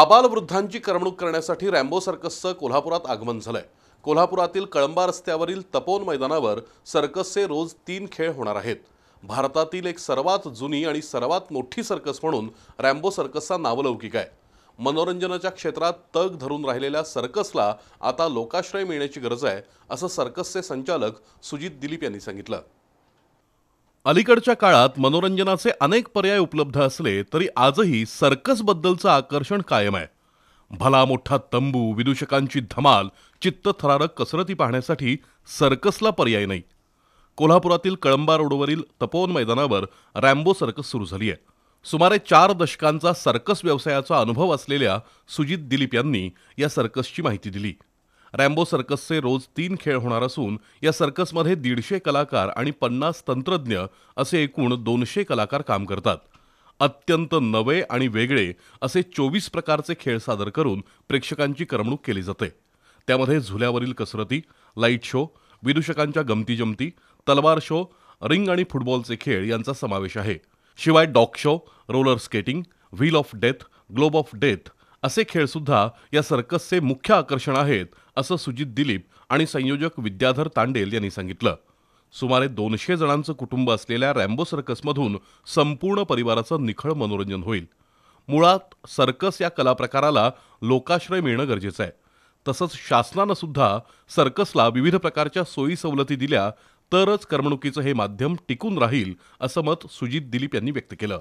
आबालवृद्धांची करमणूक करण्यासाठी रॅम्बो सर्कसचं कोल्हापुरात आगमन झालंय कोल्हापुरातील कळंबा रस्त्यावरील तपोन मैदानावर सर्कसचे रोज तीन खेळ होणार आहेत भारतातील एक सर्वात जुनी आणि सर्वात मोठी सर्कस म्हणून रॅम्बो सर्कसचा नावलौकिक आहे मनोरंजनाच्या क्षेत्रात तग धरून राहिलेल्या सर्कसला आता लोकाश्रय मिळण्याची गरज आहे असं सर्कसचे संचालक सुजित दिलीप यांनी सांगितलं अलीकडच्या काळात मनोरंजनाचे अनेक पर्याय उपलब्ध असले तरी आजही सर्कसबद्दलचं आकर्षण कायम आहे भला मोठा तंबू विदूषकांची धमाल चित्तथरारक कसरती पाहण्यासाठी सर्कसला पर्याय नाही कोल्हापुरातील कळंबा रोडवरील तपोवन मैदानावर रॅम्बो सर्कस सुरू झाली आहे सुमारे चार दशकांचा सर्कस व्यवसायाचा अनुभव असलेल्या सुजित दिलीप यांनी या सर्कसची माहिती दिली रॅम्बो सर्कसचे रोज तीन खेळ होणार असून या सर्कसमध्ये दीडशे कलाकार आणि पन्नास तंत्रज्ञ असे एकूण दोनशे कलाकार काम करतात अत्यंत नवे आणि वेगळे असे चोवीस प्रकारचे खेळ सादर करून प्रेक्षकांची करमणूक केली जाते त्यामध्ये झुल्यावरील कसरती लाईट शो विदूषकांच्या गमती जमती तलवार शो रिंग आणि फुटबॉलचे खेळ यांचा समावेश आहे शिवाय dog show roller skating wheel of death globe of death असे खेळसुद्धा या सर्कसचे मुख्य आकर्षण आहेत असं सुजित दिलीप आणि संयोजक विद्याधर तांडेल यांनी सांगितलं सुमारे दोनशे जणांचं कुटुंब असलेल्या रॅम्बो सर्कसमधून संपूर्ण परिवाराचं निखळ मनोरंजन होईल मुळात सर्कस या कलाप्रकाराला लोकाश्रय मिळणं गरजेचं आहे तसंच शासनानं सुद्धा सर्कसला विविध प्रकारच्या सोयी सवलती दिल्या तरच करमणुकीचं हे माध्यम टिकून राहील असं मत सुजित दिलीप यांनी व्यक्त केलं